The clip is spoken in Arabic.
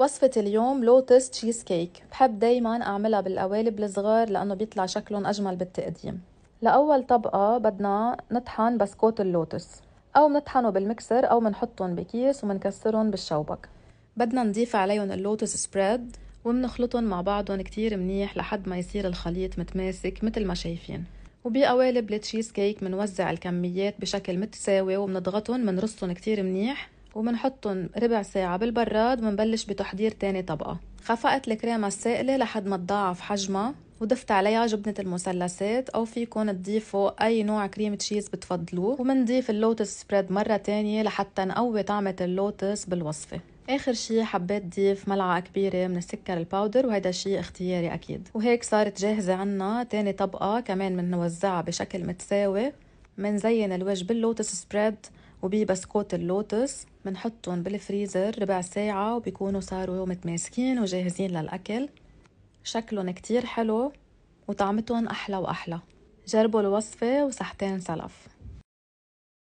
وصفة اليوم لوتس تشيز كيك بحب دايما أعملها بالقوالب الصغار لأنه بيطلع شكلهم أجمل بالتقديم لأول طبقة بدنا نطحن بسكوت اللوتس أو بنطحنه بالمكسر أو بنحطهم بكيس وبنكسرهم بالشوبك بدنا نضيف عليهم اللوتس سبريد وبنخلطهم مع بعضهم كتير منيح لحد ما يصير الخليط متماسك مثل ما شايفين وبقوالب التشيز كيك بنوزع الكميات بشكل متساوي وبنضغطهم منرصهم كتير منيح وبنحطهم ربع ساعة بالبراد وبنبلش بتحضير تاني طبقة خفقت الكريمة السائلة لحد ما تضاعف حجمها وضفت عليها جبنة المثلثات أو فيكن تضيفوا أي نوع كريم تشيز بتفضلوه ومنضيف اللوتس سبريد مرة تانية لحتى نقوي طعمة اللوتس بالوصفة اخر شي حبيت ضيف ملعقه كبيره من السكر الباودر وهيدا شي اختياري اكيد وهيك صارت جاهزه عنا تاني طبقه كمان بنوزعها بشكل متساوي منزين الوجه باللوتس سبريد بسكوت اللوتس بنحطهم بالفريزر ربع ساعة وبيكونوا صاروا متماسكين وجاهزين للأكل شكلهم كتير حلو وطعمتهم أحلى وأحلى جربوا الوصفة وصحتين سلف